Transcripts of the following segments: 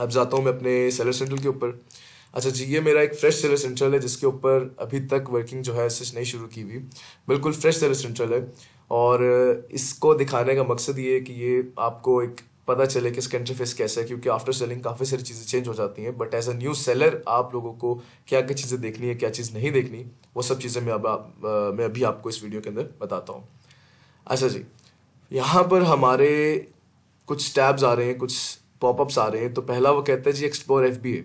अब जाता हूँ मैं अपने सेलर सेंट्रल के ऊपर अच्छा जी ये मेरा एक फ्रेश सेलर सेंट्रल है जिसके ऊपर अभी तक वर्किंग जो है सच नहीं शुरू की हुई बिल्कुल फ्रेश सेलर सेंट्रल है और इसको दिखाने का मकसद ये है कि ये आपको एक पता चले कि इसका इंटरफेस कैसा है क्योंकि आफ्टर सेलिंग काफ़ी सारी चीज़ें चेंज हो जाती हैं but as a new seller आप लोगों को क्या क्या चीज़ें देखनी है क्या चीज़ नहीं देखनी वो सब चीज़ें मैं अब मैं अभी आपको इस वीडियो के अंदर बताता हूँ अच्छा जी यहाँ पर हमारे कुछ टैब्स आ रहे हैं कुछ पॉपअप्स आ रहे हैं तो पहला वो कहता है जी एक्सप्लोर एफ बी ए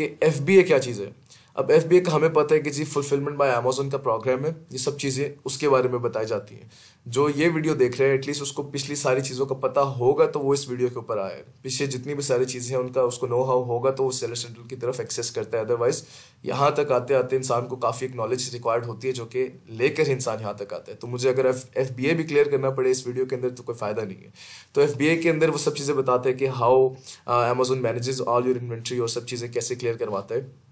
कि एफ बी ए क्या चीज़ है अब एफ का हमें पता है कि जी फुलफिलमेंट बाय अमेजोन का प्रोग्राम है ये सब चीज़ें उसके बारे में बताई जाती हैं जो ये वीडियो देख रहे हैं एटलीस्ट उसको पिछली सारी चीज़ों का पता होगा तो वो इस वीडियो के ऊपर आए पीछे जितनी भी सारी चीज़ें हैं उनका उसको नो हाउ होगा तो वो सेलर सेंट्रल की तरफ एक्सेस करता है अदरवाइज यहाँ तक आते आते इंसान को काफ़ी एक नॉलेज रिक्वायर्ड होती है जो कि लेकर इंसान यहाँ तक आता है तो मुझे अगर एफ भी क्लियर करना पड़े इस वीडियो के अंदर तो कोई फ़ायदा नहीं है तो एफ के अंदर वो सब चीज़ें बताते हैं कि how Amazon manages all your inventory और सब चीज़ें कैसे क्लियर करवाता है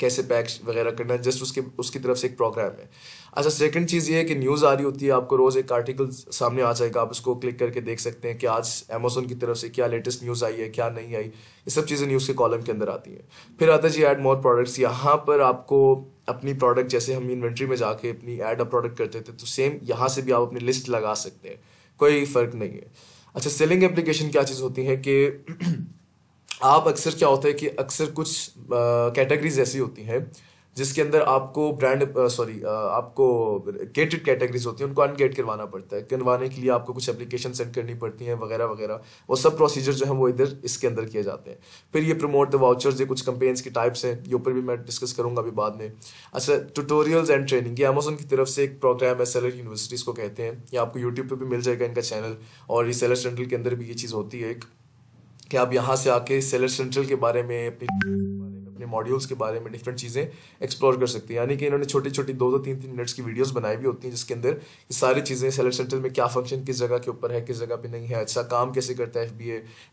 कैसे पैक्स वगैरह करना है जस्ट उसके उसकी तरफ से एक प्रोग्राम है अच्छा सेकंड चीज़ ये है कि न्यूज़ आ रही होती है आपको रोज़ एक आर्टिकल सामने आ जाएगा आप उसको क्लिक करके देख सकते हैं कि आज अमेजोन की तरफ से क्या लेटेस्ट न्यूज़ आई है क्या नहीं आई ये सब चीज़ें न्यूज़ के कॉलम के अंदर आती हैं फिर आता है जी एड मोर प्रोडक्ट्स यहाँ पर आपको अपनी प्रोडक्ट जैसे हम इन्वेंट्री में जाके अपनी एड अ प्रोडक्ट करते थे तो सेम यहाँ से भी आप अपनी लिस्ट लगा सकते हैं कोई फ़र्क नहीं है अच्छा सेलिंग एप्लीकेशन क्या चीज़ होती है कि आप अक्सर क्या होता है कि अक्सर कुछ कैटेगरीज ऐसी होती हैं जिसके अंदर आपको ब्रांड सॉरी आपको गेटेड कैटेगरीज होती हैं उनको अनगेट करवाना पड़ता है करवाने के लिए आपको कुछ एप्लीकेशन सेंड करनी पड़ती हैं वगैरह वगैरह वो सब प्रोसीजर जो है वो इधर इसके अंदर किए जाते हैं फिर ये प्रमोट द वाउचर ये कुछ कंपेन्स के टाइप्स हैं ये ऊपर भी मैं डिस्कस करूंगा अभी बाद में अच्छा ट्यूटोरियल्स एंड ट्रेनिंग ये अमेजोन की तरफ से एक प्रोग्राम है सेलर यूनिवर्सिटीज़ को कहते हैं ये आपको यूट्यूब पर भी मिल जाएगा इनका चैनल और ये सेलर सेंटर के अंदर भी ये चीज़ होती है एक कि आप यहाँ से आके सेलर सेंट्रल के बारे में अपने मॉड्यूल्स के बारे में डिफरेंट चीज़ें एक्सप्लोर कर सकते हैं यानी कि इन्होंने छोटी छोटी दो दो तीन तीन मिनट्स की वीडियोस बनाई भी होती हैं जिसके अंदर सारी चीज़ें सेलर सेंटर में क्या फंक्शन किस जगह के ऊपर है किस जगह पे नहीं है अच्छा काम कैसे करता है F B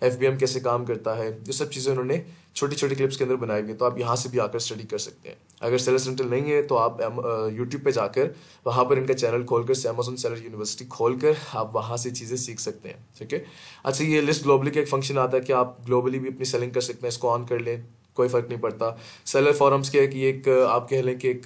F B M कैसे काम करता है ये सब चीज़ें उन्होंने छोटी छोटी क्लिप्स के अंदर बनाई हुई तो आप यहाँ से भी आकर स्टडी कर सकते हैं अगर सेलर सेंटर नहीं है तो आप यूट्यूब पर जाकर वहाँ पर इनका चैनल खोलकर अमेजोन सेलर यूनिवर्सिटी खोलकर आप वहाँ से चीज़ें सीख सकते हैं ठीक है अच्छा ये लिस्ट ग्लोबली का एक फंक्शन आता है कि आप ग्लोबली भी अपनी सेलिंग कर सकते हैं इसको ऑन कर लें कोई फ़र्क नहीं पड़ता सेलर फॉरम्स के कि एक आप कह लें कि एक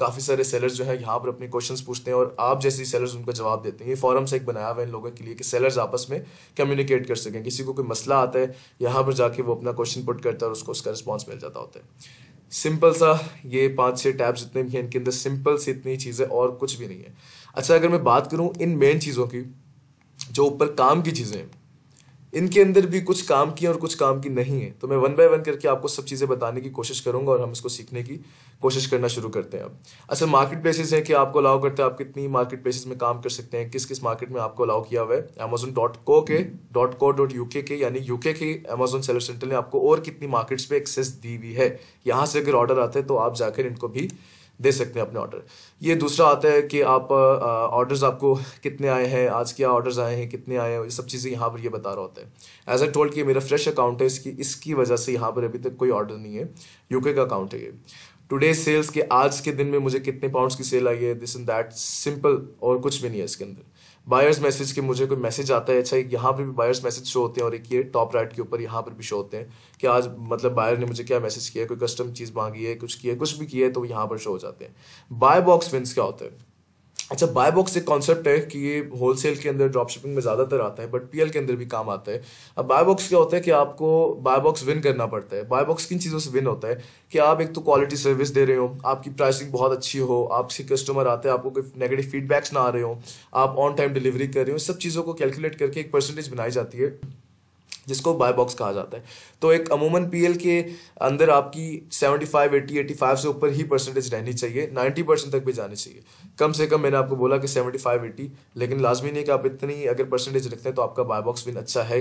काफ़ी सारे सेलर्स जो है यहाँ पर अपने क्वेश्चंस पूछते हैं और आप जैसे सेलर्स उनका जवाब देते हैं ये फॉरम्स एक बनाया हुआ है इन लोगों के लिए कि सेलर्स आपस में कम्युनिकेट कर सकें किसी को कोई मसला आता है यहाँ पर जाके वो अपना क्वेश्चन पुट करता है और उसको उसका रिस्पॉन्स मिल जाता होता है सिंपल सा ये पाँच छः टैब्स जितने भी हैं इनके अंदर सिंपल सी इतनी चीज़ें और कुछ भी नहीं है अच्छा अगर मैं बात करूँ इन मेन चीज़ों की जो ऊपर काम की चीज़ें हैं इनके अंदर भी कुछ काम की और कुछ काम की नहीं है तो मैं वन बाय वन करके आपको सब चीज़ें बताने की कोशिश करूंगा और हम इसको सीखने की कोशिश करना शुरू करते हैं अब असल मार्केट प्लेसेस हैं कि आपको अलाउ करते हैं आप कितनी मार्केट प्लेसेस में काम कर सकते हैं किस किस मार्केट में आपको अलाउ किया हुआ है अमेजोन डॉट को के डॉट को डॉट यूके के यानी यूके के अमेजोन सेलर सेंटर ने आपको और कितनी मार्केट्स पे एक्सेस दी हुई है यहाँ से अगर ऑर्डर आता है तो आप जाकर इनको भी दे सकते हैं अपने ऑर्डर ये दूसरा आता है कि आप ऑर्डर्स आपको कितने आए हैं आज क्या ऑर्डर्स आए हैं कितने आए हैं ये सब चीज़ें यहाँ पर ये बता रहा होता है एज ए टोल्ड कि मेरा फ्रेश अकाउंट है इसकी इसकी वजह से यहाँ पर अभी तक कोई ऑर्डर नहीं है यूके का अकाउंट है ये टुडे सेल्स के आज के दिन में मुझे कितने पाउंड्स की सेल आई है दिस इन दैट सिंपल और कुछ भी नहीं है इसके अंदर बायर्स मैसेज के मुझे कोई मैसेज आता है अच्छा यहाँ पर भी बायर्स मैसेज शो होते हैं और एक ये टॉप राइट के ऊपर यहाँ पर भी शो होते हैं कि आज मतलब बायर ने मुझे क्या मैसेज किया कोई कस्टम चीज़ मांगी है कुछ किया कुछ भी किया है तो यहाँ पर शो हो जाते हैं बाय बॉक्स विंस क्या होते हैं अच्छा बाय बॉक्स एक कॉन्सेप्ट है कि ये होलसेल के अंदर ड्रॉप शिपिंग में ज़्यादातर आता है बट पीएल के अंदर भी काम आता है अब बाय बॉक्स क्या होता है कि आपको बाय बॉक्स विन करना पड़ता है बाय बॉक्स किन चीज़ों से विन होता है कि आप एक तो क्वालिटी सर्विस दे रहे हो आपकी प्राइसिंग बहुत अच्छी हो आपसे कस्टमर आते हैं आपको कोई नेगेटिव फीडबैक्स ना आ रहे हो आप ऑन टाइम डिलीवरी कर रहे हो सब चीज़ों को कैलकुलेट करके एक परसेंटेज बनाई जाती है जिसको बाय बॉक्स कहा जाता है तो एक अमूमन पी के अंदर आपकी 75 80 85 से ऊपर ही परसेंटेज रहनी चाहिए 90 परसेंट तक भी जानी चाहिए कम से कम मैंने आपको बोला कि 75 80 लेकिन लाजमी नहीं कि आप इतनी अगर परसेंटेज रखते हैं तो आपका बाय बॉक्स विन अच्छा है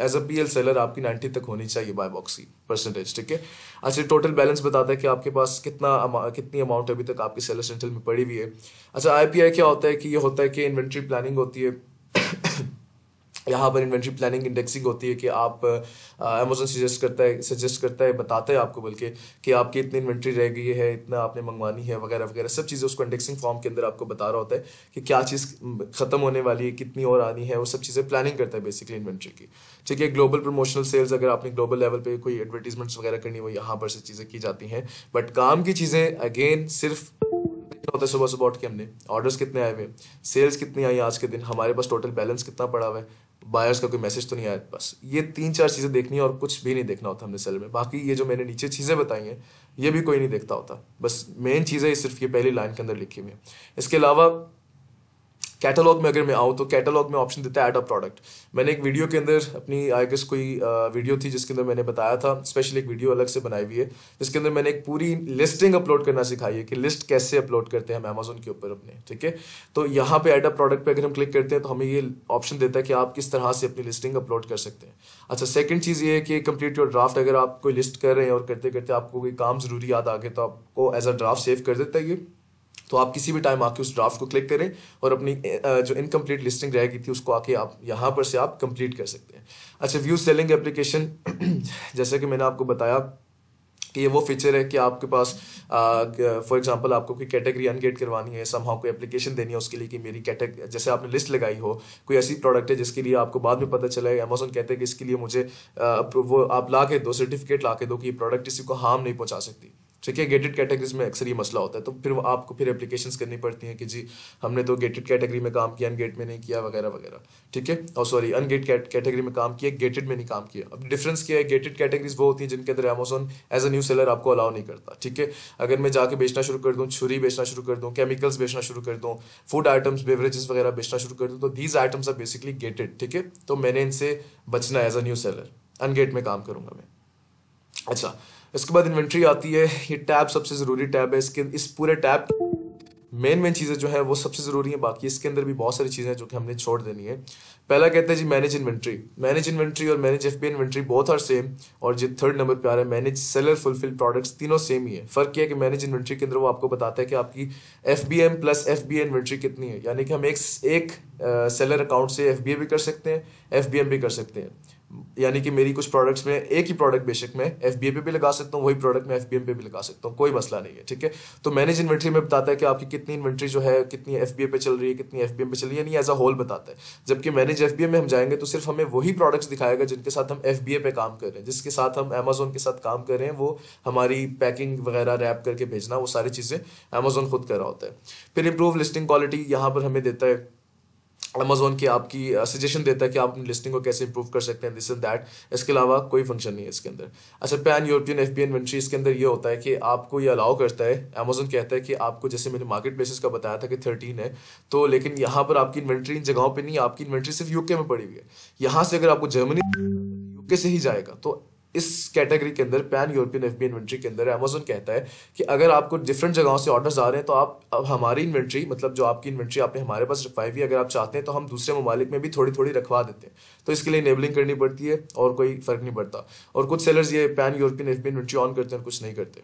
एज अ पी सेलर आपकी नाइन्टी तक होनी चाहिए बाय बॉक्स की परसेंटेज ठीक है अच्छा टोटल बैलेंस बताता है कि आपके पास कितना अमा, कितनी अमाउंट अभी तक आपकी सेलर सेंट्रल में पड़ी हुई है अच्छा आई क्या होता है कि ये होता है कि इन्वेंट्री प्लानिंग होती है यहाँ पर इन्वेंट्री प्लानिंग इंडेक्सिंग होती है कि आप अमेजोन सजेस्ट करता है सजेस्ट करता है बताता है आपको बल्कि कि आपकी इतनी इन्वेंट्री रह गई है इतना आपने मंगवानी है वगैरह वगैरह सब चीज़ें उसको इंडेक्सिंग फॉर्म के अंदर आपको बता रहा होता है कि क्या चीज़ ख़त्म होने वाली है कितनी और आनी है वो सब चीज़ें प्लानिंग करता है बेसिकली इन्वेंट्री की ठीक है ग्लोबल प्रमोशनल सेल्स अगर आपने ग्लोबल लेवल पर कोई एडवर्टीजमेंट्स वगैरह करनी हो यहाँ पर से चीज़ें की जाती हैं बट काम की चीज़ें अगेन सिर्फ होता है सुबह सुबह उठ के हमने ऑर्डर्स कितने आए हुए सेल्स कितनी आई आज के दिन हमारे पास टोटल बैलेंस कितना पड़ा हुआ है बायर्स का कोई मैसेज तो नहीं आया बस ये तीन चार चीज़ें देखनी है और कुछ भी नहीं देखना होता हमने सेल में बाकी ये जो मैंने नीचे चीज़ें बताई हैं ये भी कोई नहीं देखता होता बस मेन चीज़ें सिर्फ ये पहली लाइन के अंदर लिखी हुई है इसके अलावा कैटलॉग में अगर मैं आऊँ तो कैटलॉग में ऑप्शन देता है ऐड अ प्रोडक्ट मैंने एक वीडियो के अंदर अपनी आई गेस कोई वीडियो थी जिसके अंदर मैंने बताया था स्पेशल एक वीडियो अलग से बनाई हुई है जिसके अंदर मैंने एक पूरी लिस्टिंग अपलोड करना सिखाई है कि लिस्ट कैसे अपलोड करते हैं हम अमेजोन के ऊपर अपने ठीक है तो यहाँ पे ऐड अ प्रोडक्ट पर अगर हम क्लिक करते हैं तो हमें ये ऑप्शन देता है कि आप किस तरह से अपनी लिस्टिंग अपलोड कर सकते हैं अच्छा सेकेंड चीज़ ये है कि कंप्लीट योर ड्राफ्ट अगर आप कोई लिस्ट कर रहे हैं और करते करते आपको कोई काम ज़रूरी याद आ गया तो आपको एज अ ड्राफ्ट सेव कर देता है ये तो आप किसी भी टाइम आके उस ड्राफ्ट को क्लिक करें और अपनी जो इनकम्प्लीट लिस्टिंग रह गई थी उसको आके आप यहाँ पर से आप कंप्लीट कर सकते हैं अच्छा व्यू सेलिंग एप्लीकेशन जैसे कि मैंने आपको बताया कि ये वो फीचर है कि आपके पास फॉर एग्जांपल आपको कोई कैटेगरी अनगेट करवानी है समहाउ कोई एप्लीकेशन देनी है उसके लिए कि मेरी कैटेगरी जैसे आपने लिस्ट लगाई हो कोई ऐसी प्रोडक्ट है जिसके लिए आपको बाद में पता चला है अमेजोन कहते हैं कि इसके लिए मुझे आ, वो आप ला के दो सर्टिफिकेट ला के दो कि ये प्रोडक्ट किसी को हार्म नहीं पहुँचा सकती ठीक है गेटेड कैटेगरीज में अक्सर ये मसला होता है तो फिर आपको फिर एप्लीकेशन करनी पड़ती हैं कि जी हमने तो गेटेड कैटेगरी में काम किया अनगेट में नहीं किया वगैरह वगैरह ठीक है और सॉरी अनगेट कैटेगरी में काम किया गेटेड में नहीं काम किया अब डिफरेंस क्या है गेटेड कैटेगरीज वो होती हैं जिनके अंदर Amazon as a new seller आपको अलाउ नहीं करता ठीक है अगर मैं जाके बेचना शुरू कर दूँ छुरी बेचना शुरू कर दूँ केमिकल्स बेचना शुरू कर दूँ फूड आइटम्स बेवरेजेस वगैरह बेचना शुरू कर दूँ तो these items are basically gated ठीक है तो मैंने इनसे बचना as a new seller ungate में काम करूँगा मैं अच्छा उसके बाद इन्वेंट्री आती है ये टैब सबसे ज़रूरी टैब है इसके इस पूरे टैब मेन मेन चीज़ें जो है वो सबसे ज़रूरी है बाकी इसके अंदर भी बहुत सारी चीज़ें जो कि हमने छोड़ देनी है पहला कहते हैं जी मैनेज इन्वेंट्री मैनेज इन्वेंट्री और मैनेज एफ बी इन्वेंट्री बहुत आर सेम और जो थर्ड नंबर पे आ रहा है मैनेज सेलर फुलफिल प्रोडक्ट्स तीनों सेम ही है फर्क यह है कि मैनेज इन्वेंट्री के अंदर वो आपको बताता है कि आपकी F B M plus F B inventory कितनी है यानी कि हम एक एक सेलर अकाउंट से एफ बी ए भी कर सकते हैं एफ बी एम भी कर सकते हैं यानी कि मेरी कुछ प्रोडक्ट्स में एक ही प्रोडक्ट बेशक मैं एफ बी पे भी लगा सकता हूँ वही प्रोडक्ट मैं एफ बी पे भी लगा सकता हूँ कोई मसला नहीं है ठीक है तो मैनेज इन्वेंट्री में बताता है कि आपकी कितनी इन्वेंट्री जो है कितनी एफ पे चल रही है कितनी एफ पे चल रही है यानी एज अ होल बताता है जबकि मैनेज एफ में हम जाएंगे तो सिर्फ हमें वही प्रोडक्ट्स दिखाएगा जिनके साथ हम एफ पे काम कर रहे हैं जिसके साथ हम अमेजोन के साथ काम कर रहे हैं वो हमारी पैकिंग वगैरह रैप करके भेजना वो सारी चीज़ें अमेजोन खुद कर रहा होता है फिर इम्प्रूव लिस्टिंग क्वालिटी यहाँ पर हमें देता है अमेजोन की आपकी सजेशन uh, देता है कि आप लिस्टिंग को कैसे इंप्रूव कर सकते हैं दिस एंड दैट इसके अलावा कोई फंक्शन नहीं है इसके अंदर अच्छा pan European F P inventory इसके अंदर ये होता है कि आपको ये अलाउ करता है अमेजोन कहता है कि आपको जैसे मैंने मार्केट प्लेसेस का बताया था कि थर्टीन है तो लेकिन यहाँ पर आपकी इन्वेंट्री इन जगहों पर नहीं आपकी इन्वेंट्री सिर्फ यूके में पड़ी हुई है यहाँ से अगर आपको जर्मनी यूके से ही जाएगा तो इस कैटेगरी के अंदर पैन यूरोपियन एफ इन्वेंट्री के अंदर अमेजोन कहता है कि अगर आपको डिफरेंट जगहों से ऑर्डर्स आ रहे हैं तो आप अब हमारी इन्वेंट्री मतलब जो आपकी इन्वेंट्री आपने हमारे पास रखवाई हुई अगर आप चाहते हैं तो हम दूसरे ममालिक में भी थोड़ी थोड़ी रखवा देते हैं तो इसके लिए इनेबलिंग करनी पड़ती है और कोई फ़र्क नहीं पड़ता और कुछ सेलर्स ये pan European F inventory on करते हैं और कुछ नहीं करते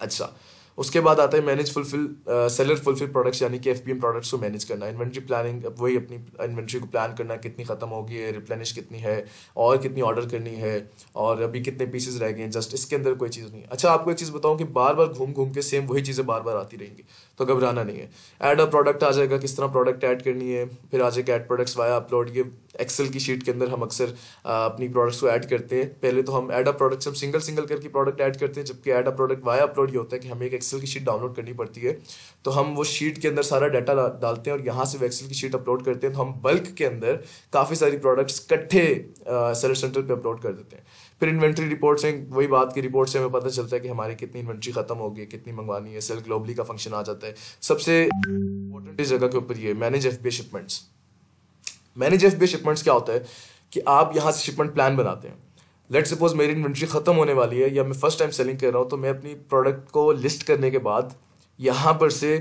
अच्छा उसके बाद आता है manage fulfill seller fulfill products यानी कि एफ प्रोडक्ट्स को मैनेज करना इन्वेंट्री प्लानिंग अब वही अपनी इन्वेंट्री को प्लान करना कितनी ख़त्म होगी है रिप्लेनिश कितनी है और कितनी ऑर्डर करनी है और अभी कितने पीसेज रह गए हैं जस्ट इसके अंदर कोई चीज़ नहीं अच्छा आपको एक चीज़ बताऊँ कि बार बार घूम घूम के सेम वही चीज़ें बार बार आती रहेंगी तो घबराना नहीं है ऐड अ प्रोडक्ट आ जाएगा किस तरह प्रोडक्ट ऐड करनी है फिर आ जाएगा एड प्रोडक्ट्स वाया अपलोड ये एक्सेल की शीट के अंदर हम अक्सर अपनी प्रोडक्ट्स को ऐड करते हैं पहले तो हम एड अ प्रोडक्ट्स हम सिंगल सिंगल करके प्रोडक्ट ऐड करते हैं जबकि add a product via upload ये होता है कि हमें एक एक्सेल की शीट डाउनलोड करनी पड़ती है तो हम वो शीट के अंदर सारा डाटा डालते हैं और यहाँ से वो एक्सेल की शीट अपलोड करते हैं तो हम बल्क के अंदर काफ़ी सारी प्रोडक्ट्स इकट्ठे सेलर सेंटर पर अपलोड कर देते हैं फिर इन्वेंट्री रिपोर्ट हैं वही बात की रिपोर्ट से हमें पता चलता है कि हमारी कितनी इन्वेंट्री खत्म हो गई कितनी मंगवानी है सेल ग्लोबली का फंक्शन आ जाता है सबसे इंपॉर्टेंट इस जगह के ऊपर ये मैनेज एफ शिपमेंट्स मैनेजर्स बे शिपमेंट्स क्या होता है कि आप यहाँ से शिपमेंट प्लान बनाते हैं लेट सपोज मेरी इन्वेंट्री ख़त्म होने वाली है या मैं फर्स्ट टाइम सेलिंग कर रहा हूँ तो मैं अपनी प्रोडक्ट को लिस्ट करने के बाद यहाँ पर से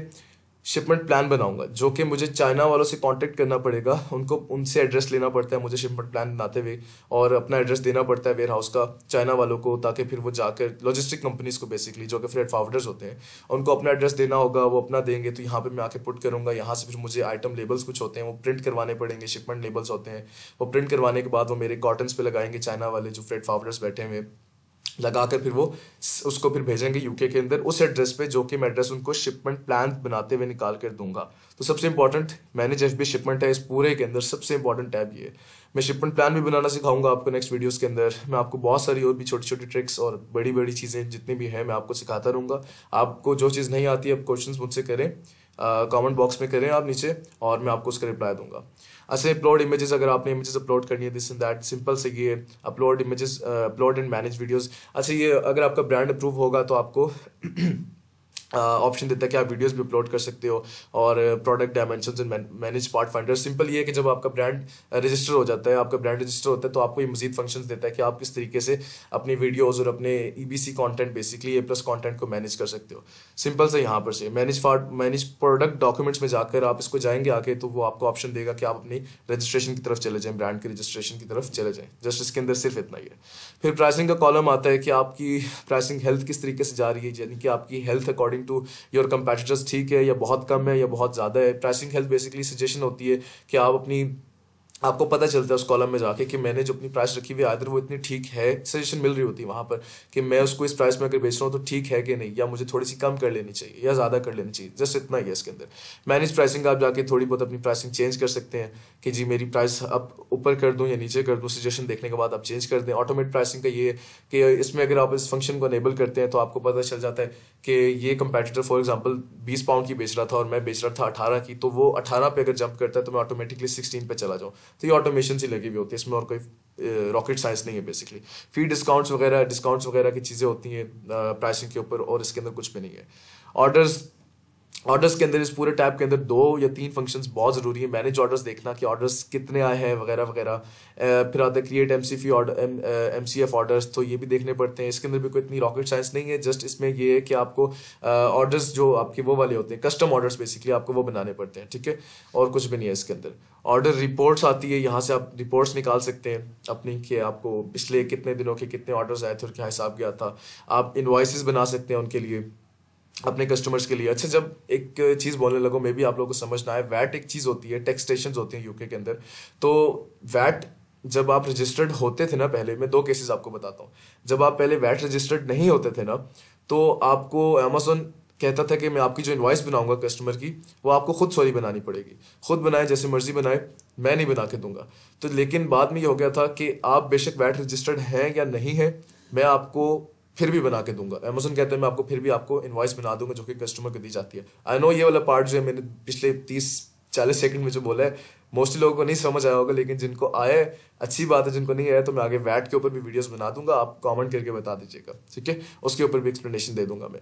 शिपमेंट प्लान बनाऊंगा जो कि मुझे चाइना वालों से कांटेक्ट करना पड़ेगा उनको उनसे एड्रेस लेना पड़ता है मुझे शिपमेंट प्लान बनाते हुए और अपना एड्रेस देना पड़ता है वेयर हाउस का चाइना वालों को ताकि फिर वो जाकर लॉजिस्टिक कंपनीज को बेसिकली जो कि फ्रेड फाउडर्स होते हैं उनको अपना एड्रेस देना होगा वो अपना देंगे तो यहाँ पर मैं आके पुट करूँगा यहाँ से फिर मुझे आइटम लेबल्स कुछ होते हैं वो प्रिंट करवाने पड़ेंगे शिपमेंट लेबल्स होते हैं वो प्रिंट करवाने के बाद वो मेरे कॉटन्स पर लगाएंगे चाइना वाले जो फ्रेड फाउडर्स बैठे हुए लगा कर फिर वो उसको फिर भेजेंगे यूके के अंदर उस एड्रेस पे जो कि मैं एड्रेस उनको शिपमेंट प्लान बनाते हुए निकाल कर दूंगा तो सबसे important manage F B shipment है इस पूरे के अंदर सबसे इंपॉर्टेंट टैब ये मैं शिपमेंट प्लान भी बनाना सिखाऊंगा आपको नेक्स्ट वीडियोस के अंदर मैं आपको बहुत सारी और भी छोटी छोटी ट्रिक्स और बड़ी बड़ी चीज़ें जितनी भी हैं मैं आपको सिखाता रहूँगा आपको जो चीज़ नहीं आती है आप क्वेश्चन मुझसे करें कमेंट बॉक्स में करें आप नीचे और मैं आपको उसका रिप्लाई दूंगा अच्छा अपलोड इमेजेस अगर आपने इमेजेस अपलोड करनी है दिस इन दैट सिंपल से ये upload images upload and manage videos अच्छा ये अगर आपका ब्रांड अप्रूव होगा तो आपको ऑप्शन देता है कि आप वीडियोस भी अपलोड कर सकते हो और product dimension and manage part finder simple ये है कि जब आपका ब्रांड रजिस्टर हो जाता है आपका ब्रांड रजिस्टर होता है तो आपको ये मजीद फंक्शन देता है कि आप किस तरीके से अपनी वीडियोज़ और अपने E B C content basically A plus content को मैनेज कर सकते हो सिंपल से यहाँ पर से manage part manage product documents में जाकर आप इसको जाएंगे आके तो वो आपको ऑप्शन देगा कि आप अपनी रजिस्ट्रेशन की तरफ चले जाएँ ब्रांड की रजिस्ट्रेशन की तरफ चले जाएँ जस्ट इसके अंदर सिर्फ इतना ही है फिर प्राइसिंग का कॉलम आता है कि आपकी प्राइसिंग हेल्थ किस तरीके से जा रही है यानी कि आपकी health according according to your competitors ठीक है या बहुत कम है या बहुत ज़्यादा है प्राइसिंग हेल्थ बेसिकली सजेशन होती है कि आप अपनी आपको पता चलता है उस कॉलम में जाके कि मैंने जो अपनी प्राइस रखी हुई आदर वो इतनी ठीक है सजेशन मिल रही होती है वहाँ पर कि मैं उसको इस प्राइस में अगर बेच रहा हूँ तो ठीक है कि नहीं या मुझे थोड़ी सी कम कर लेनी चाहिए या ज़्यादा कर लेनी चाहिए जस्ट इतना ही है इसके अंदर मैनेज प्राइसिंग का आप जाके थोड़ी बहुत अपनी प्राइसिंग चेंज कर सकते हैं कि जी मेरी प्राइस अब ऊपर कर दूँ या नीचे कर दूँ सजेशन देखने के बाद आप चेंज कर दें ऑटोमेट प्राइसिंग का ये कि इसमें अगर आप इस फंक्शन को अनेबल करते हैं तो आपको पता चल जाता है कि ये कंपेटिटर फॉर एग्जाम्पल बीस पाउंड की बेच रहा था और मैं बेच रहा था अठारह की तो वो अठारह पे अगर जंप करता है तो मैं ऑटोमेटिकली सिक्सटीन पे चला जाऊँ तो ये ऑटोमेशन से लगी हुई होती है इसमें और कोई रॉकेट साइंस नहीं है बेसिकली फी डिस्काउंट्स वगैरह डिस्काउंट्स वगैरह की चीज़ें होती हैं प्राइसिंग के ऊपर और इसके अंदर कुछ भी नहीं है ऑर्डर्स ऑर्डर्स के अंदर इस पूरे टैब के अंदर दो या तीन फंक्शंस बहुत ज़रूरी है मैनेज ऑर्डर्स देखना कि ऑर्डर्स कितने आए हैं वगैरह वगैरह फिर आता है create M C order M C F orders तो ये भी देखने पड़ते हैं इसके अंदर भी कोई इतनी रॉकेट साइंस नहीं है जस्ट इसमें ये है कि आपको ऑर्डर्स uh, जो आपके वो वाले होते हैं कस्टम ऑर्डर्स बेसिकली आपको वो बनाने पड़ते हैं ठीक है और कुछ भी नहीं है इसके अंदर ऑर्डर रिपोर्ट्स आती है यहाँ से आप रिपोर्ट्स निकाल सकते हैं अपनी कि आपको पिछले कितने दिनों के कितने ऑर्डर्स आए थे और क्या हिसाब गया था आप इन्वाइसिस बना सकते हैं उनके लिए अपने कस्टमर्स के लिए अच्छा जब एक चीज़ बोलने लगो मे बी आप लोगों को समझना है वैट एक चीज़ होती है स्टेशन होती है यूके के अंदर तो वैट जब आप रजिस्टर्ड होते थे ना पहले मैं दो केसेस आपको बताता हूँ जब आप पहले वैट रजिस्टर्ड नहीं होते थे ना तो आपको अमेजोन कहता था कि मैं आपकी जो इन्वाइस बनाऊंगा कस्टमर की वो आपको खुद सॉरी बनानी पड़ेगी खुद बनाए जैसे मर्जी बनाए मैं नहीं बना के दूंगा तो लेकिन बाद में ये हो गया था कि आप बेशक वैट रजिस्टर्ड हैं या नहीं हैं मैं आपको फिर भी बना के दूंगा अमेजोन कहते हैं मैं आपको फिर भी आपको इन्वाइस बना दूंगा जो कि कस्टमर को दी जाती है आई नो ये वाला पार्ट जो है मैंने पिछले तीस चालीस सेकंड में जो बोला है मोस्टली लोगों को नहीं समझ आया होगा लेकिन जिनको आए अच्छी बात है जिनको नहीं आया तो मैं आगे वैट के ऊपर भी वीडियोस बना दूंगा आप कमेंट करके बता दीजिएगा ठीक है उसके ऊपर भी एक्सप्लेनेशन दे दूंगा मैं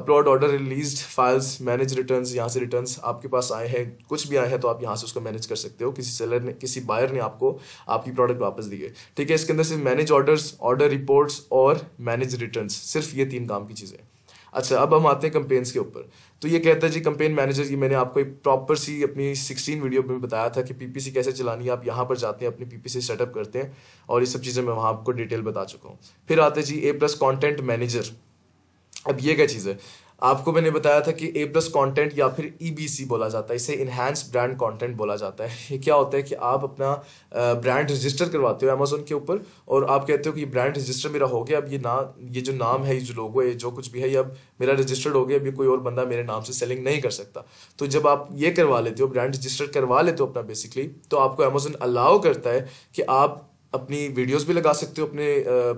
upload order release files manage return यहाँ से रिटर्न आपके पास आए हैं कुछ भी आए हैं तो आप यहाँ से उसको मैनेज कर सकते हो किसी सेलर ने किसी बायर ने आपको आपकी प्रोडक्ट वापस दिए ठीक है इसके अंदर सिर्फ मैनेज ऑर्डर्स ऑर्डर रिपोर्ट्स और मैनेज रिटर्न सिर्फ ये तीन काम की चीज़ें अच्छा अब हम आते हैं कंपेन्स के ऊपर तो ये कहता है जी कंपेन मैनेजर ये मैंने आपको एक प्रॉपर सी अपनी सिक्सटीन वीडियो में बताया था कि पीपीसी कैसे चलानी है आप यहाँ पर जाते हैं अपनी पीपीसी सेटअप करते हैं और ये सब चीज़ें मैं वहाँ आपको डिटेल बता चुका हूँ फिर आते जी ए प्लस कॉन्टेंट मैनेजर अब ये क्या चीज़ है आपको मैंने बताया था कि ए प्लस कॉन्टेंट या फिर ई बी सी बोला जाता है इसे इन्हांस ब्रांड कॉन्टेंट बोला जाता है ये क्या होता है कि आप अपना ब्रांड रजिस्टर करवाते हो अमेजोन के ऊपर और आप कहते हो कि ब्रांड रजिस्टर मेरा हो गया अब ये ना ये जो नाम है ये जो लोगो है ये जो कुछ भी है ये अब मेरा रजिस्टर्ड हो गया अभी कोई और बंदा मेरे नाम से सेलिंग नहीं कर सकता तो जब आप ये करवा लेते हो ब्रांड रजिस्टर करवा लेते हो अपना बेसिकली तो आपको अमेजोन अलाउ करता है कि आप अपनी वीडियोस भी लगा सकते हो अपने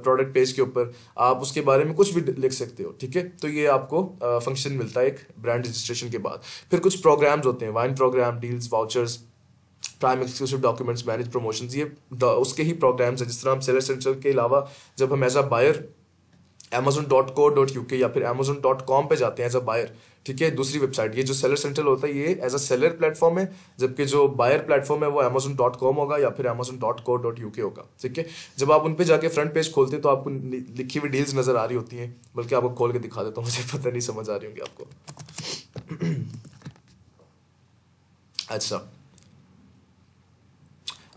प्रोडक्ट पेज के ऊपर आप उसके बारे में कुछ भी लिख सकते हो ठीक है तो ये आपको फंक्शन मिलता है एक ब्रांड रजिस्ट्रेशन के बाद फिर कुछ प्रोग्राम्स होते हैं wine programme deals vouchers prime exclusive documents manage promotions ये उसके ही प्रोग्राम्स हैं जिस तरह हम सेलर सेंट्रल के अलावा जब हम as a buyer Amazon dot co dot U K या फिर एमेजोन डॉट कॉम पर जाते हैं एज अ बायर ठीक है दूसरी वेबसाइट ये जो सेलर सेंट्रल होता है ये एज अ सेलर प्लेटफॉर्म है जबकि जो बायर प्लेटफॉर्म है वो एमेजोन डॉट कॉम होगा या फिर Amazon dot co dot U K होगा ठीक है जब आप उन पर जाके फ्रंट पेज खोलते हैं तो आपको लिखी हुई डील्स नज़र आ रही होती हैं बल्कि आपको खोल के दिखा देता हूँ मुझे पता नहीं समझ आ रही होंगी आपको अच्छा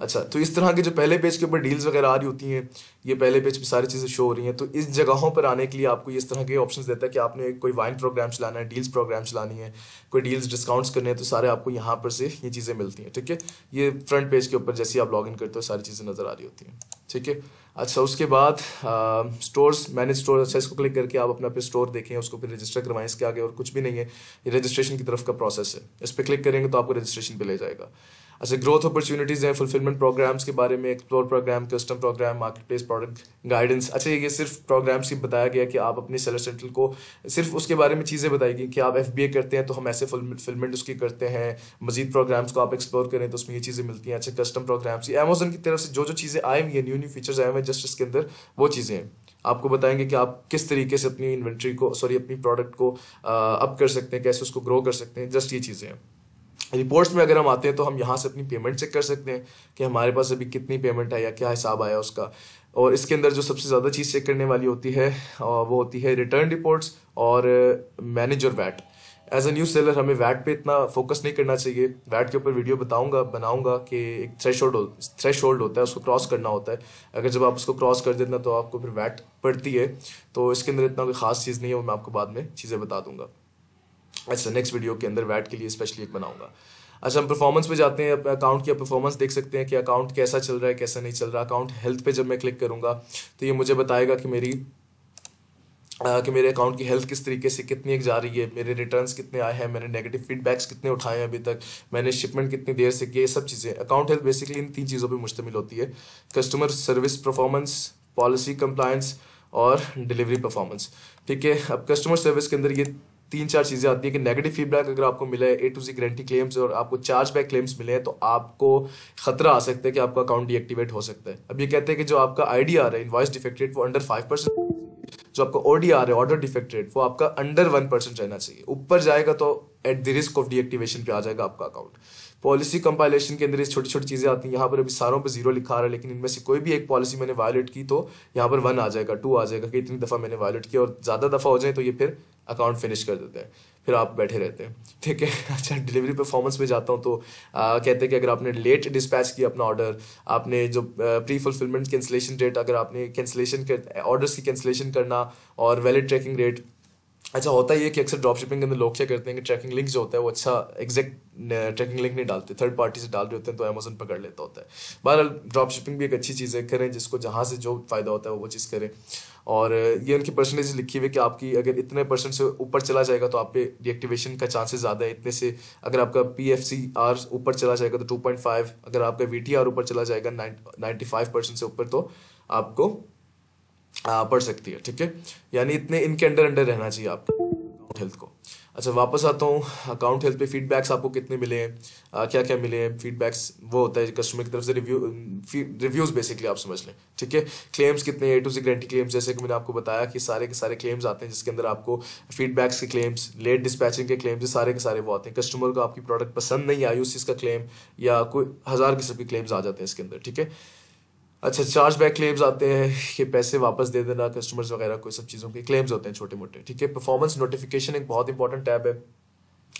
अच्छा तो इस तरह के जो पहले पेज के ऊपर डील्स वगैरह आ रही होती हैं ये पहले पेज पे सारी चीज़ें शो हो रही हैं तो इस जगहों पर आने के लिए आपको इस तरह के ऑप्शंस देता है कि आपने कोई वाइन प्रोग्राम चलाना है डील्स प्रोग्राम चलानी है कोई डील्स डिस्काउंट्स करने हैं तो सारे आपको यहाँ पर से ये चीज़ें मिलती हैं ठीक है ये फ्रंट पेज के ऊपर जैसे आप लॉग इन करते हो सारी चीज़ें नज़र आ रही होती हैं ठीक है अच्छा उसके बाद स्टोर्स मैनेज स्टोर अच्छा इसको क्लिक करके आप अपना फिर स्टोर देखें उसको फिर रजिस्टर करवाएं इसके आगे और कुछ भी नहीं है ये रजिस्ट्रेशन की तरफ का प्रोसेस है इस पर क्लिक करेंगे तो आपको रजिस्ट्रेशन पे ले जाएगा अच्छा ग्रोथ अपॉर्चुनिटीज़ हैं फुलफिलमेंट प्रोग्राम्स के बारे में explore programme custom programme marketplace product guidance अच्छा ये सिर्फ प्रोग्राम्स की बताया गया कि आप अपने सेलर सेंट्रल को सिर्फ उसके बारे में चीज़ें बताई गई कि आप एफ करते हैं तो हम ऐसे फुलफिलमेंट उसकी करते हैं मजीद प्रोग्राम्स को आप एक्सप्लोर करें तो उसमें ये चीज़ें मिलती हैं अच्छा कस्टम प्रोग्राम्स ये अमेजन की तरफ से जो जो चीज़ें आए हुई हैं न्यू न्यू फीचर्स आए हुए हैं जस्ट इसके अंदर वो चीज़ें हैं आपको बताएंगे कि आप किस तरीके से अपनी इन्वेंट्री को सॉरी अपनी प्रोडक्ट को अप कर सकते हैं कैसे उसको ग्रो कर सकते हैं जस्ट ये चीज़ें हैं रिपोर्ट्स में अगर हम आते हैं तो हम यहाँ से अपनी पेमेंट चेक कर सकते हैं कि हमारे पास अभी कितनी पेमेंट है या क्या हिसाब आया उसका और इसके अंदर जो सबसे ज़्यादा चीज़ चेक करने वाली होती है वो होती है रिटर्न रिपोर्ट्स और manager VAT as a new seller हमें वैट पे इतना फोकस नहीं करना चाहिए वैट के ऊपर वीडियो बताऊंगा बनाऊंगा कि एक थ्रेश होल्ड थ्रेश होल्ड होता है उसको क्रॉस करना होता है अगर जब आप उसको क्रॉस कर देते हैं तो आपको फिर वैट पड़ती है तो इसके अंदर इतना कोई खास चीज़ नहीं है वो मैं आपको बाद में चीज़ें बता दूंगा अच्छा नेक्स्ट वीडियो के अंदर वैट के लिए स्पेशली एक बनाऊंगा अच्छा हम परफॉर्मेंस पे जाते हैं अकाउंट की परफॉर्मेंस देख सकते हैं कि अकाउंट कैसा चल रहा है कैसा नहीं चल रहा अकाउंट हेल्थ पे जब मैं क्लिक करूंगा तो ये मुझे बताएगा कि मेरी कि मेरे अकाउंट की हेल्थ किस तरीके से कितनी एक जा रही है मेरे रिटर्न्स कितने आए हैं मैंने नेगेटिव फीडबैक्स कितने उठाए हैं अभी तक मैंने शिपमेंट कितनी देर से किए सब चीज़ें अकाउंट हेल्थ बेसिकली इन तीन चीज़ों पर मुश्तमिल होती है customer service performance policy compliance और डिलीवरी परफॉर्मेंस ठीक है अब कस्टमर सर्विस के अंदर ये तीन चार चीज़ें आती है कि नेगेटिव फीडबैक अगर आपको मिला है A to Z guarantee claims और आपको चार्ज बैक क्लेम्स मिले हैं तो आपको खतरा आ सकता है कि आपका अकाउंट डीएक्टिवेट हो सकता है अब ये कहते हैं कि जो आपका आईडी आ रहा है इन्वाइस डिफेक्टेड वो अंडर फाइव परसेंट जो आपका ओडी आ रहा है ऑर्डर डिफेक्टेड वो आपका अंडर वन परसेंट रहना चाहिए ऊपर जाएगा तो at the risk of deactivation पे आ जाएगा आपका अकाउंट पॉलिसी कंपाइलेशन के अंदर ये छोटी छोटी चीज़ें आती हैं यहाँ पर अभी सारों पर जीरो लिखा रहा है लेकिन इनमें से कोई भी एक पॉलिसी मैंने वायलेट की तो यहाँ पर वन आ जाएगा टू आ जाएगा कि इतनी दफ़ा मैंने वायलेट किया और ज़्यादा दफ़ा हो जाए तो ये फिर अकाउंट फिनिश कर देते हैं फिर आप बैठे रहते हैं ठीक है अच्छा डिलीवरी परफॉर्मेंस में जाता हूँ तो आ, कहते हैं कि अगर आपने लेट डिस्पैच किया अपना ऑर्डर आपने जो प्री फुलफिलमेंट कैंसिलेशन रेट अगर आपने कैंसिलेशन कर ऑर्डर्स की कैंसिलेशन करना और वैलिड ट्रैकिंग रेट अच्छा होता ही है कि अक्सर ड्रॉप शिपिंग के अंदर लोग क्या करते हैं कि ट्रैकिंग लिंक जो होता है वो अच्छा एग्जैक्ट ट्रैकिंग लिंक नहीं डालते थर्ड पार्टी से डाल रहे होते हैं तो अमेजन पकड़ लेता होता है बहरहाल ड्रॉप शिपिंग भी एक अच्छी चीज़ है करें जिसको जहाँ से जो फ़ायदा होता है वो चीज़ करें और ये उनकी परसेंटेज लिखी हुई है कि आपकी अगर इतने परसेंट से ऊपर चला जाएगा तो आप पे डीएक्टिवेशन का चांसेस ज़्यादा है इतने से अगर आपका पी एफ सी आर ऊपर चला जाएगा तो टू पॉइंट फाइव अगर आपका वी टी आर ऊपर चला जाएगा नाइन्टी फाइव परसेंट से ऊपर तो आपको बढ़ सकती है ठीक है यानी इतने इनके अंडर अंडर रहना चाहिए आपको अकाउंट हेल्थ को अच्छा वापस आता हूँ अकाउंट हेल्थ पे फीडबैक्स आपको कितने मिले हैं क्या क्या मिले हैं फीडबैक्स वो होता है कस्टमर की तरफ से रिव्यू रिव्यूज़ बेसिकली आप समझ लें ठीक है क्लेम्स कितने A to Z guarantee claims जैसे कि मैंने आपको बताया कि सारे के सारे क्लेम्स आते हैं जिसके अंदर आपको फीडबैक्स के क्लेम्स लेट डिस्पैचिंग के क्लेम्स सारे के सारे वो आते हैं कस्टमर को आपकी प्रोडक्ट पसंद नहीं आई उस चीज़ का क्लेम या कोई हज़ार किस्म के क्लेम्स आ जाते हैं इसके अंदर ठीक है अच्छा चार्ज बैक क्लेम्स आते हैं कि पैसे वापस दे देना कस्टमर्स वगैरह को सब चीज़ों के क्लेम्स होते हैं छोटे मोटे ठीक है परफॉर्मेंस नोटिफिकेशन एक बहुत इंपॉर्टेंट टैब है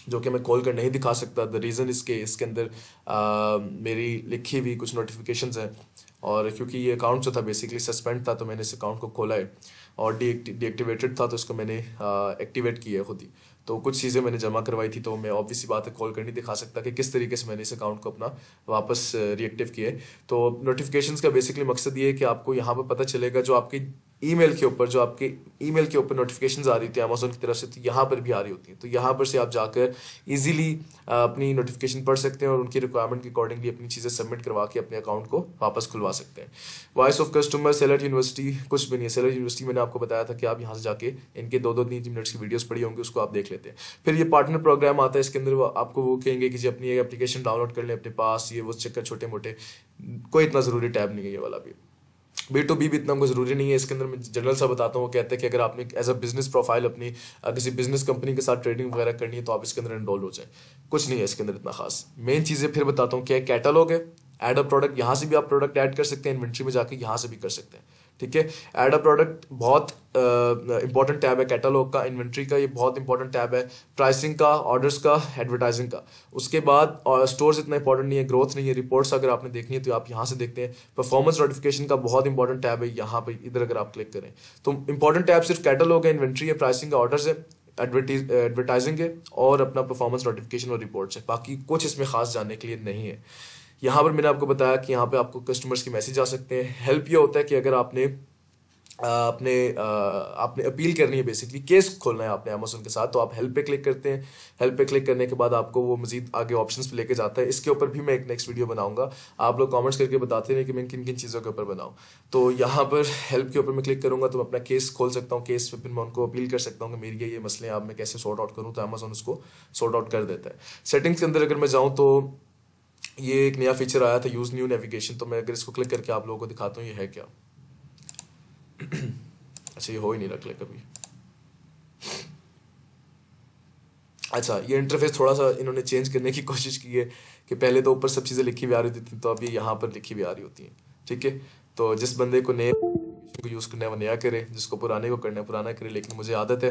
जो कि मैं खोल कर नहीं दिखा सकता द रीज़न इसके इसके अंदर आ, मेरी लिखी हुई कुछ नोटिफिकेशन हैं और क्योंकि ये अकाउंट जो था बेसिकली सस्पेंड था तो मैंने इस अकाउंट को खोला है और डी डीएक्टिवेटेड था तो इसको मैंने एक्टिवेट किया है खुद ही तो कुछ चीज़ें मैंने जमा करवाई थी तो मैं ऑब्वियसली बात है कॉल करनी दिखा सकता कि किस तरीके से मैंने इस अकाउंट को अपना वापस रिएक्टिव uh, किया है तो नोटिफिकेशन का बेसिकली मकसद ये है कि आपको यहाँ पर पता चलेगा जो आपकी ईमेल के ऊपर जो आपके ईमेल के ऊपर नोटिफिकेशन आ रही थी अमेजोन की तरफ से तो यहाँ पर भी आ रही होती हैं तो यहाँ पर से आप जाकर इजीली अपनी नोटिफिकेशन पढ़ सकते हैं और उनकी रिक्वायरमेंट के अकॉर्डिंगली अपनी चीज़ें सबमिट करवा के अपने अकाउंट को वापस खुलवा सकते हैं voice of customer seller university कुछ भी नहीं है सेलर यूनिवर्सिटी मैंने आपको बताया था कि आप यहाँ से जाके इनके दो दो तीन मिनट्स की वीडियोज़ पड़ी होंगी उसको आप देख लेते हैं फिर ये पार्टनर प्रोग्राम आता है इसके अंदर आपको वो कहेंगे कि जी अपनी एप्लीकेशन डाउनलोड कर लें अपने पास ये वो चक्कर छोटे मोटे कोई इतना ज़रूरी टैब नहीं है ये वाला भी बी टू बी भी इतना कोई ज़रूरी नहीं है इसके अंदर मैं जनरल सा बताता हूँ कहते हैं कि अगर आपने एज अ बिजनेस प्रोफाइल अपनी किसी बिजनेस कंपनी के साथ ट्रेडिंग वगैरह करनी है तो आप इसके अंदर इन्वॉल्व हो जाए कुछ नहीं है इसके अंदर इतना खास मेन चीज़ें फिर बताता हूँ क्या कैटलॉग है एड अ प्रोडक्ट यहाँ से भी आप प्रोडक्ट ऐड कर सकते हैं इन्वेंट्री में जाकर यहाँ से भी कर सकते हैं ठीक है एड अ प्रोडक्ट बहुत इंपॉर्टेंट टैब है कैटलॉग का इन्वेंट्री का ये बहुत इंपॉर्टेंट टैब है प्राइसिंग का ऑर्डर्स का एडवर्टाइजिंग का उसके बाद स्टोर्स इतना इंपॉर्टेंट नहीं है ग्रोथ नहीं है रिपोर्ट्स अगर आपने देखनी है तो आप यहाँ से देखते हैं परफॉर्मेंस नोटिफिकेशन का बहुत इंपॉर्टेंट टैब है यहाँ पर इधर अगर आप क्लिक करें तो इंपॉर्टेंट टैब सिर्फ कैटलॉग है इन्वेंट्री है प्राइसिंग का ऑर्डर्स है एडवर्टीज एडवर्टाइजिंग है और अपना परफॉर्मेंस नोटिफिकेशन और रिपोर्ट्स है बाकी कुछ इसमें खास जानने के लिए नहीं है यहाँ पर मैंने आपको बताया कि यहाँ पे आपको कस्टमर्स के मैसेज आ सकते हैं हेल्प ये होता है कि अगर आपने आपने आपने अपील करनी है बेसिकली केस खोलना है आपने अमेजोन के साथ तो आप हेल्प पे क्लिक करते हैं हेल्प पे क्लिक करने के बाद आपको वो मजीद आगे ऑप्शंस पे लेके जाता है इसके ऊपर भी मैं एक नेक्स्ट वीडियो बनाऊंगा आप लोग कमेंट्स करके बताते हैं कि मैं किन किन चीज़ों के ऊपर बनाऊँ तो यहाँ पर हेल्प के ऊपर मैं क्लिक करूँगा तो मैं अपना केस खोल सकता हूँ केस पर फिर मैं उनको अपील कर सकता हूँ कि मेरी ये मसले आप मैं कैसे सॉर्ट आउट करूँ तो अमेजोन उसको सॉर्ट आउट कर देता है सेटिंग्स के अंदर अगर मैं जाऊँ तो ये एक नया फीचर आया था यूज़ न्यू नेविगेशन तो मैं अगर इसको क्लिक करके आप लोगों को दिखाता हूँ ये है क्या अच्छा ये हो ही नहीं रख ले कभी अच्छा ये इंटरफेस थोड़ा सा इन्होंने चेंज करने की कोशिश की है कि पहले तो ऊपर सब चीज़ें लिखी भी आ रही थी तो अब ये यहाँ पर लिखी भी आ रही होती हैं ठीक है तो जिस बंदे को नए को यूज़ करने वो नया करे जिसको पुराने को करना है पुराना करे लेकिन मुझे आदत है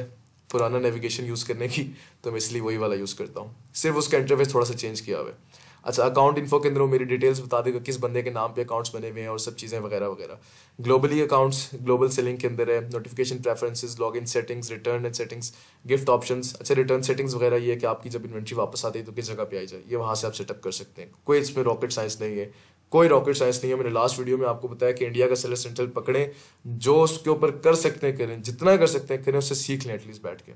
पुराना नेविगेशन यूज़ करने की तो मैं इसलिए वही वाला यूज़ करता हूँ सिर्फ उसका इंटरफेस थोड़ा सा चेंज किया हुआ है अच्छा अकाउंट इन्फो के अंदर मेरी डिटेल्स बता देगा किस बंदे के नाम पे अकाउंट्स बने हुए हैं और सब चीज़ें वगैरह वगैरह ग्लोबली अकाउंट्स ग्लोबल सेलिंग के अंदर है notification preferences log in settings return and settings gift option अच्छा रिटर्न सेटिंग्स वगैरह ये है कि आपकी जब इन्वेंट्री वापस आती है तो किस जगह पर आई जाए ये वहाँ से आप सेटअप कर सकते हैं कोई इसमें रॉकेट साइंस नहीं है कोई रॉकेट साइंस नहीं है मैंने लास्ट वीडियो में आपको बताया कि इंडिया का सेलर सेंट्रल पकड़ें जो उसके ऊपर कर सकते हैं करें जितना कर सकते हैं करें उससे सीख लें एटलीस्ट बैठ के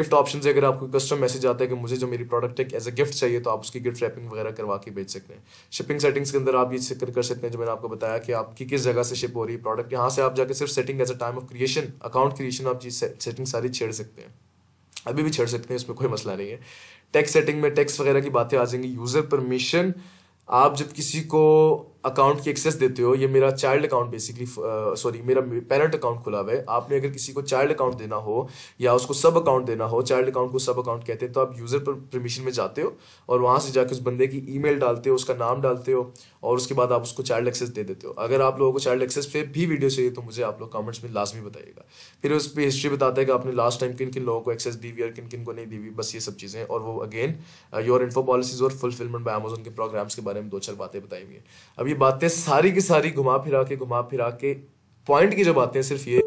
गिफ्ट ऑप्शन से अगर आपको कस्टम मैसेज आता है कि मुझे जो मेरी प्रोडक्ट है एज अ गिफ्ट चाहिए तो आप उसकी गिफ्ट रैपिंग वगैरह करवा के बेच सकते हैं शिपिंग सेटिंग्स के अंदर आप ये जिक्र कर सकते हैं जो मैंने आपको बताया कि आपकी किस जगह से शिप हो रही है प्रोडक्ट यहाँ से आप जाकर सिर्फ setting as a time of creation account creation आप सेटिंग सारी छेड़ सकते हैं अभी भी छेड़ सकते हैं इसमें कोई मसला नहीं है टैक्स सेटिंग में टैक्स वगैरह की बातें आ जाएंगी यूजर परमिशन आप जब किसी को अकाउंट की एक्सेस देते हो ये मेरा चाइल्ड अकाउंट बेसिकली सॉरी मेरा पेरेंट अकाउंट खुला हुआ है आपने अगर किसी को चाइल्ड अकाउंट देना हो या उसको सब अकाउंट देना हो चाइल्ड अकाउंट को सब अकाउंट कहते हैं तो आप यूज़र पर परमिशन में जाते हो और वहां से जाकर उस बंदे की ई डालते हो उसका नाम डालते हो और उसके बाद आप उसको चाइल्ड एक्सेस दे देते हो अगर आप लोगों को चाइल्ड एक्सेस पे भी वीडियो चाहिए तो मुझे आप लोग कमेंट्स में लाजमी बताइएगा फिर उस पर हिस्ट्री बताते हैं कि आपने लास्ट टाइम किन किन लोगों को एक्सेस दी हुई और किन किन को नहीं दी हुई बस ये सब चीज़ें और वो अगेन योर इन्फो पॉलिसीज और फुलफिलमेंट बाय अमेजोन के प्रोग्राम्स के बारे में दो चार बातें बताई हुई है अभी ये बातें सारी की सारी घुमा फिरा के घुमा फिरा के पॉइंट की जो बातें सिर्फ ये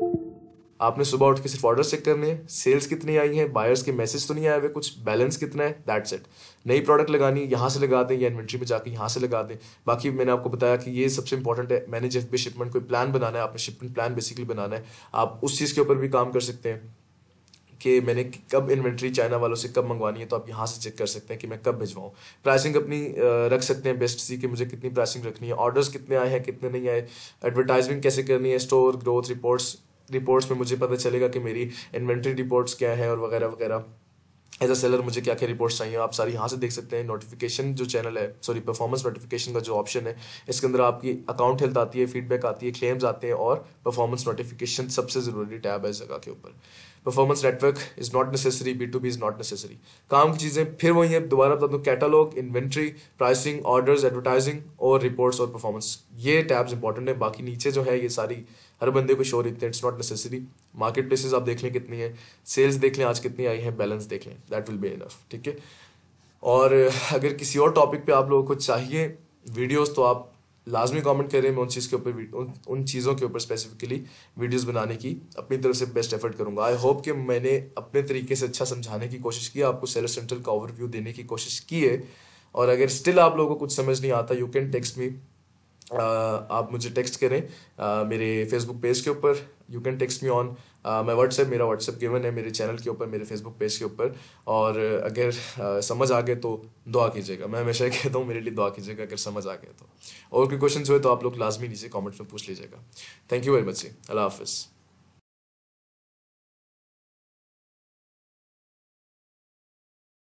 आपने सुबह उठ के सिर्फ ऑर्डर चेक करने हैं सेल्स कितनी आई हैं बायर्स के मैसेज तो नहीं आए हुए कुछ बैलेंस कितना है दैट्स इट नई प्रोडक्ट लगानी यहाँ से लगा दें या इन्वेंट्री में जाके यहाँ से लगा दें बाकी मैंने आपको बताया कि ये सबसे इंपॉर्टेंट है मैंने जब भी शिपमेंट कोई प्लान बनाना है आपने शिपमेंट प्लान बेसिकली बनाना है आप उस चीज़ के ऊपर भी काम कर सकते हैं कि मैंने कब इन्वेंट्री चाइना वालों से कब मंगवानी है तो आप यहाँ से चेक कर सकते हैं कि मैं कब भिजवाऊँ प्राइसिंग अपनी रख सकते हैं बेस्ट सी कि मुझे कितनी प्राइसिंग रखनी है ऑर्डर्स कितने आए हैं कितने नहीं आए एडवर्टाइजमेंट कैसे करनी है स्टोर ग्रोथ रिपोर्ट्स रिपोर्ट्स में मुझे पता चलेगा कि मेरी इन्वेंट्री रिपोर्ट्स क्या है और वगैरह वगैरह एज अ सेलर मुझे क्या क्या रिपोर्ट्स चाहिए आप सारी यहाँ से देख सकते हैं नोटिफिकेशन जो चैनल है सॉरी परफॉर्मेंस नोटिफिकेशन का जो ऑप्शन है इसके अंदर आपकी अकाउंट हेल्थ आती है फीडबैक आती है क्लेम्स आते हैं और परफॉर्मेंस नोटिफिकेशन सबसे ज़रूरी टैब है इस जगह के ऊपर performance network is not necessary be to be is not necessary काम की चीज़ें फिर वही है दोबारा बता दूँ catalogue inventory pricing orders advertising और रिपोर्ट्स और परफॉर्मेंस ये टैब्स इंपॉर्टेंट है बाकी नीचे जो है ये सारी हर बंदे को शोर इतने it's not necessary marketplaces आप देख लें कितनी है सेल्स देख लें आज कितनी आई है बैलेंस देख लें दैट विल बी इनफ ठीक है और अगर किसी और टॉपिक पे आप लोगों को चाहिए वीडियोस तो आप लाजमी कमेंट करें मैं उन चीज़ के ऊपर उन उन चीज़ों के ऊपर स्पेसिफिकली वीडियोस बनाने की अपनी तरफ से बेस्ट एफर्ट करूंगा आई होप कि मैंने अपने तरीके से अच्छा समझाने की कोशिश की आपको सेलर सेंट्रल का ओवरव्यू देने की कोशिश की है और अगर स्टिल आप लोगों को कुछ समझ नहीं आता यू कैन टेक्स्ट मी आप मुझे टेक्स्ट करें मेरे फेसबुक पेज के ऊपर you can text me on मैं व्हाट्सएप मेरा व्हाट्सएप गिवन है मेरे चैनल के ऊपर मेरे फेसबुक पेज के ऊपर और अगर समझ आ गए तो दुआ कीजिएगा मैं हमेशा कहता हूँ मेरे लिए दुआ कीजिएगा अगर समझ आ गए तो और कोई क्वेश्चन हुए तो आप लोग लाजमी लीजिए कॉमेंट्स में पूछ लीजिएगा थैंक यू वेरी मच जी अल्लाह हाफिज़